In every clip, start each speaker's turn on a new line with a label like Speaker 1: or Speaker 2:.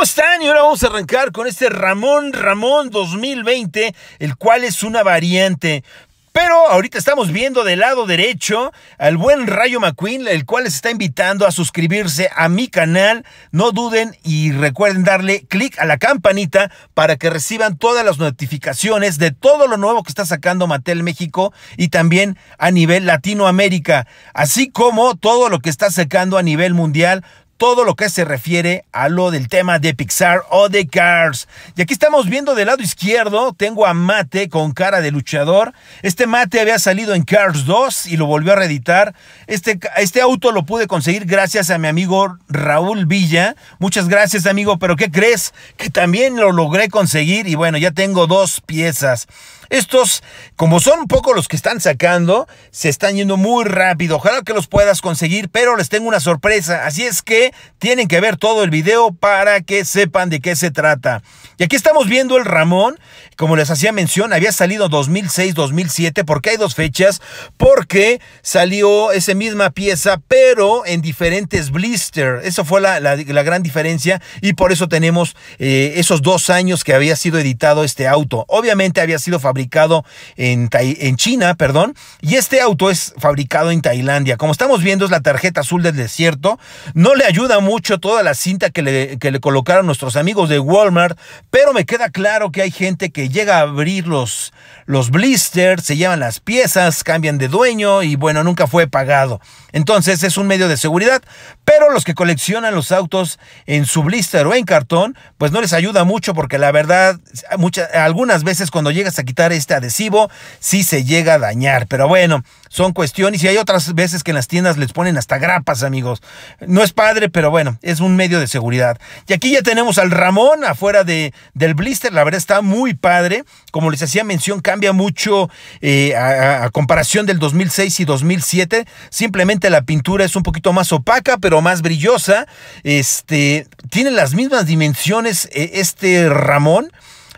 Speaker 1: ¿Cómo están? Y ahora vamos a arrancar con este Ramón Ramón 2020, el cual es una variante. Pero ahorita estamos viendo del lado derecho al buen Rayo McQueen, el cual les está invitando a suscribirse a mi canal. No duden y recuerden darle clic a la campanita para que reciban todas las notificaciones de todo lo nuevo que está sacando Mattel México y también a nivel Latinoamérica, así como todo lo que está sacando a nivel mundial todo lo que se refiere a lo del tema de Pixar o de Cars. Y aquí estamos viendo del lado izquierdo, tengo a Mate con cara de luchador. Este Mate había salido en Cars 2 y lo volvió a reeditar. Este, este auto lo pude conseguir gracias a mi amigo Raúl Villa. Muchas gracias amigo, pero ¿qué crees? Que también lo logré conseguir y bueno, ya tengo dos piezas. Estos, como son un poco los que están sacando, se están yendo muy rápido. Ojalá que los puedas conseguir, pero les tengo una sorpresa. Así es que tienen que ver todo el video para que sepan de qué se trata. Y aquí estamos viendo el Ramón. Como les hacía mención, había salido 2006-2007 porque hay dos fechas. Porque salió esa misma pieza, pero en diferentes blister. Eso fue la, gran diferencia y por eso tenemos eh, esos dos años que había sido editado este auto. Obviamente había sido fabricado fabricado en, en China, perdón, y este auto es fabricado en Tailandia. Como estamos viendo, es la tarjeta azul del desierto. No le ayuda mucho toda la cinta que le, colocaron nuestros amigos de Walmart, pero me queda claro que hay gente que llega a abrir los, los blisters, se llevan las piezas, cambian de dueño y bueno, nunca fue pagado. Entonces es un medio de seguridad, pero los que coleccionan los autos en su blister o en cartón, pues no les ayuda mucho porque la verdad, muchas, algunas veces cuando llegas a quitar este adhesivo si se llega a dañar. Pero bueno, son cuestiones y hay otras veces que en las tiendas les ponen hasta grapas, amigos. No es padre, pero bueno, es un medio de seguridad. Y aquí ya tenemos al Ramón afuera de, del blister, la verdad está muy padre. Como les hacía mención, cambia mucho eh, a, comparación del 2006 y 2007. Simplemente la pintura es un poquito más opaca, pero más brillosa. Este, tiene las mismas dimensiones eh, este Ramón.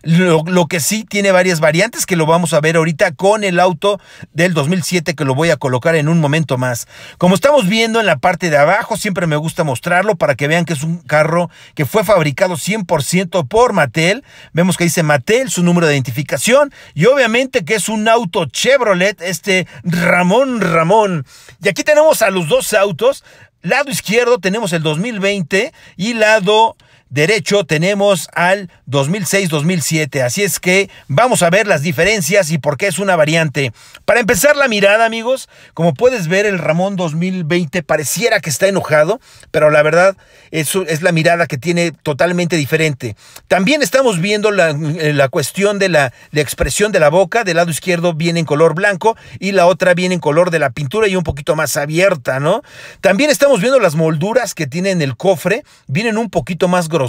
Speaker 1: Lo, que sí tiene varias variantes que lo vamos a ver ahorita con el auto del 2007 que lo voy a colocar en un momento más. Como estamos viendo en la parte de abajo, siempre me gusta mostrarlo para que vean que es un carro que fue fabricado 100% por Mattel. Vemos que dice Mattel, su número de identificación y obviamente que es un auto Chevrolet, este Ramón Ramón. Y aquí tenemos a los dos autos. Lado izquierdo tenemos el 2020 y lado derecho tenemos al 2006-2007. Así es que vamos a ver las diferencias y por qué es una variante. Para empezar la mirada, amigos, como puedes ver, el Ramón 2020 pareciera que está enojado, pero la verdad eso es la mirada que tiene totalmente diferente. También estamos viendo la, eh, cuestión de la, expresión de la boca. Del lado izquierdo viene en color blanco y la otra viene en color de la pintura y un poquito más abierta, ¿no? También estamos viendo las molduras que tiene en el cofre. Vienen un poquito más gruesas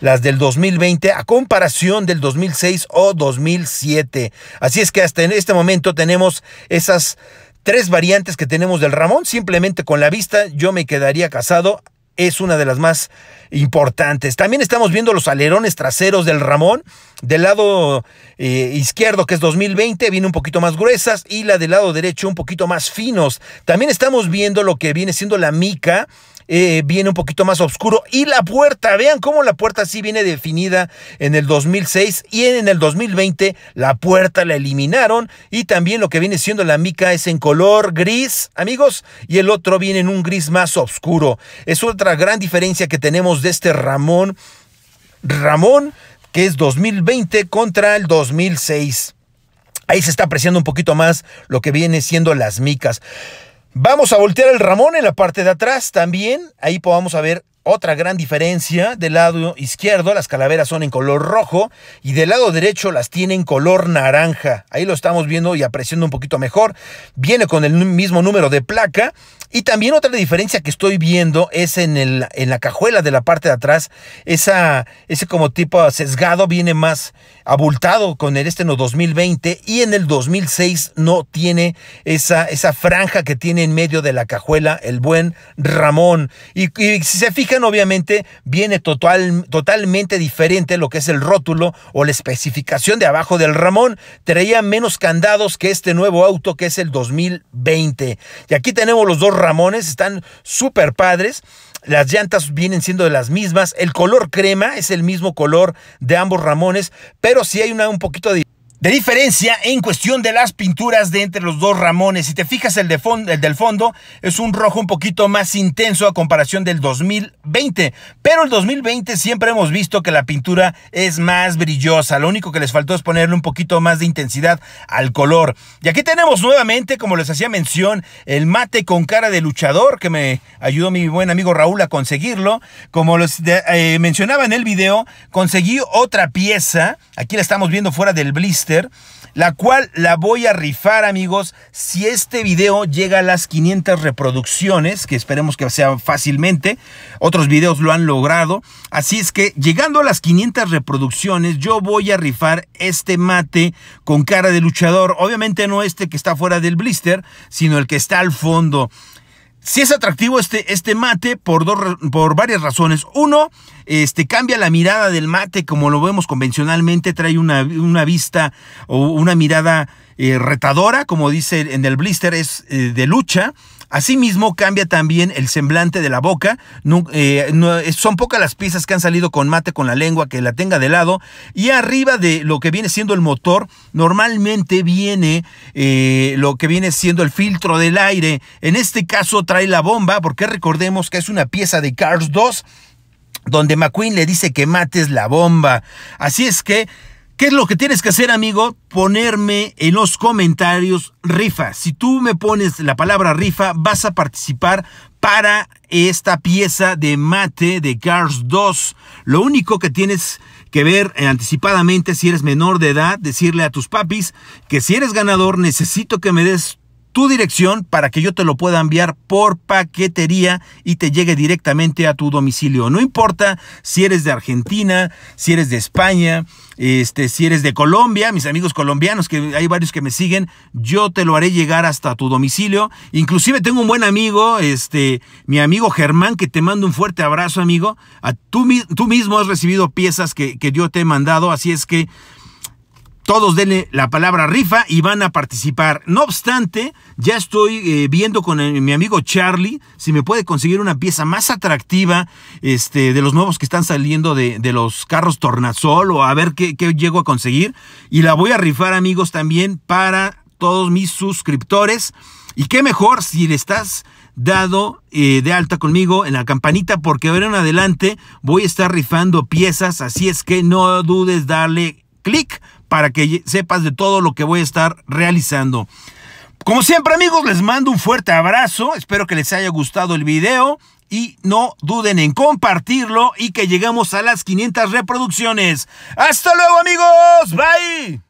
Speaker 1: las del 2020 a comparación del 2006 o 2007. Así es que hasta en este momento tenemos esas tres variantes que tenemos del Ramón. Simplemente con la vista yo me quedaría casado es una de las más importantes. También estamos viendo los alerones traseros del Ramón. Del lado eh, izquierdo, que es 2020, viene un poquito más gruesas y la del lado derecho un poquito más finos. También estamos viendo lo que viene siendo la mica eh, viene un poquito más oscuro. Y la puerta, vean cómo la puerta sí viene definida en el 2006 y en el 2020 la puerta la eliminaron. Y también lo que viene siendo la mica es en color gris, amigos, y el otro viene en un gris más oscuro. Es otra gran diferencia que tenemos de este Ramón. Ramón, que es 2020 contra el 2006. Ahí se está apreciando un poquito más lo que viene siendo las micas. Vamos a voltear el Ramón en la parte de atrás también. Ahí podemos ver otra gran diferencia. Del lado izquierdo las calaveras son en color rojo y del lado derecho las tienen color naranja. Ahí lo estamos viendo y apreciando un poquito mejor. Viene con el mismo número de placa y también otra diferencia que estoy viendo es en, el, en la cajuela de la parte de atrás, esa, ese como tipo sesgado viene más abultado con el este no 2020 y en el 2006 no tiene esa, esa franja que tiene en medio de la cajuela el buen Ramón. Y, si se fijan, obviamente viene total, totalmente diferente lo que es el rótulo o la especificación de abajo del Ramón. Traía menos candados que este nuevo auto que es el 2020. Y aquí tenemos los dos ramones están súper padres. Las llantas vienen siendo de las mismas. El color crema es el mismo color de ambos ramones, pero si hay una un poquito de de diferencia en cuestión de las pinturas de entre los dos ramones. Si te fijas, el, de fondo, el del fondo es un rojo un poquito más intenso a comparación del 2020. Pero el 2020 siempre hemos visto que la pintura es más brillosa. Lo único que les faltó es ponerle un poquito más de intensidad al color. Y aquí tenemos nuevamente, como les hacía mención, el mate con cara de luchador que me ayudó mi buen amigo Raúl a conseguirlo. Como les eh, mencionaba en el video, conseguí otra pieza. Aquí la estamos viendo fuera del blister la cual la voy a rifar amigos si este video llega a las 500 reproducciones, que esperemos que sea fácilmente, otros videos lo han logrado, así es que llegando a las 500 reproducciones yo voy a rifar este mate con cara de luchador, obviamente no este que está fuera del blister, sino el que está al fondo. Si es atractivo este, este mate por, dos, por varias razones. Uno, este, cambia la mirada del mate como lo vemos convencionalmente, trae una, una vista o una mirada eh, retadora, como dice en el blister, es eh, de lucha. Asimismo, cambia también el semblante de la boca. Eh, eh, son pocas las piezas que han salido con mate con la lengua que la tenga de lado. Y arriba de lo que viene siendo el motor, normalmente viene eh, lo que viene siendo el filtro del aire. En este caso trae la bomba, porque recordemos que es una pieza de Cars 2 donde McQueen le dice que mates la bomba. Así es que ¿Qué es lo que tienes que hacer, amigo? Ponerme en los comentarios rifa. Si tú me pones la palabra rifa, vas a participar para esta pieza de mate de Cars 2. Lo único que tienes que ver anticipadamente si eres menor de edad, decirle a tus papis que si eres ganador necesito que me des tu dirección para que yo te lo pueda enviar por paquetería y te llegue directamente a tu domicilio. No importa si eres de Argentina, si eres de España, este, si eres de Colombia, mis amigos colombianos, que hay varios que me siguen, yo te lo haré llegar hasta tu domicilio. Inclusive tengo un buen amigo, este, mi amigo Germán, que te mando un fuerte abrazo, amigo. A tú, tú mismo has recibido piezas que, que yo te he mandado, así es que todos denle la palabra rifa y van a participar. No obstante, ya estoy eh, viendo con eh, mi amigo Charlie si me puede conseguir una pieza más atractiva este, de los nuevos que están saliendo de, los carros Tornasol o a ver qué, llego a conseguir. Y la voy a rifar, amigos, también para todos mis suscriptores. Y qué mejor si le estás dado eh, de alta conmigo en la campanita porque verán en adelante voy a estar rifando piezas, así es que no dudes darle clic para que sepas de todo lo que voy a estar realizando. Como siempre amigos, les mando un fuerte abrazo, espero que les haya gustado el video y no duden en compartirlo y que lleguemos a las 500 reproducciones. Hasta luego amigos, bye.